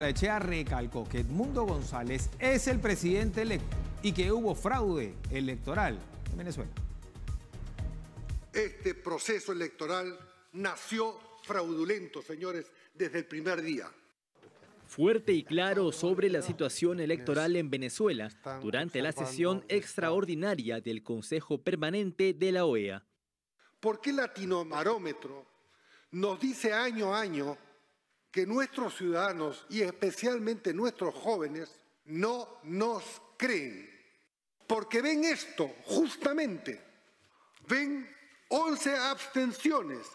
Echea recalcó que Edmundo González es el presidente electo y que hubo fraude electoral en Venezuela. Este proceso electoral nació fraudulento, señores, desde el primer día. Fuerte y claro sobre la situación electoral en Venezuela durante la sesión extraordinaria del Consejo Permanente de la OEA. ¿Por qué Latinomarómetro nos dice año a año que nuestros ciudadanos y especialmente nuestros jóvenes no nos creen. Porque ven esto, justamente. Ven 11 abstenciones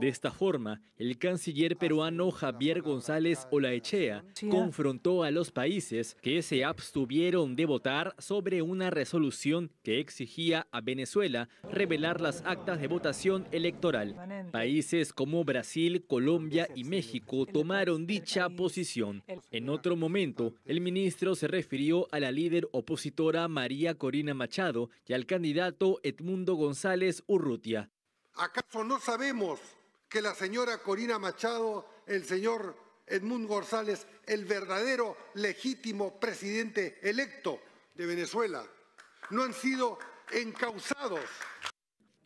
de esta forma, el canciller peruano Javier González Olaechea confrontó a los países que se abstuvieron de votar sobre una resolución que exigía a Venezuela revelar las actas de votación electoral. Países como Brasil, Colombia y México tomaron dicha posición. En otro momento, el ministro se refirió a la líder opositora María Corina Machado y al candidato Edmundo González Urrutia. ¿Acaso no sabemos que la señora Corina Machado, el señor Edmund González, el verdadero legítimo presidente electo de Venezuela, no han sido encausados?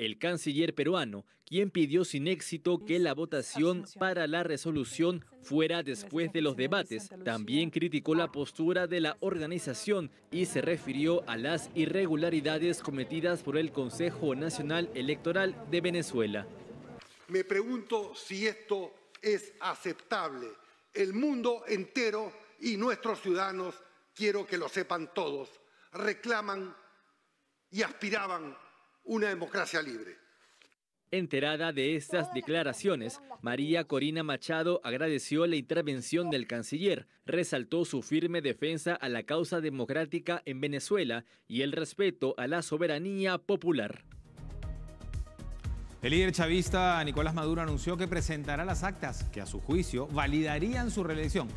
el canciller peruano, quien pidió sin éxito que la votación para la resolución fuera después de los debates. También criticó la postura de la organización y se refirió a las irregularidades cometidas por el Consejo Nacional Electoral de Venezuela. Me pregunto si esto es aceptable. El mundo entero y nuestros ciudadanos, quiero que lo sepan todos, reclaman y aspiraban una democracia libre. Enterada de estas declaraciones, María Corina Machado agradeció la intervención del canciller, resaltó su firme defensa a la causa democrática en Venezuela y el respeto a la soberanía popular. El líder chavista Nicolás Maduro anunció que presentará las actas que a su juicio validarían su reelección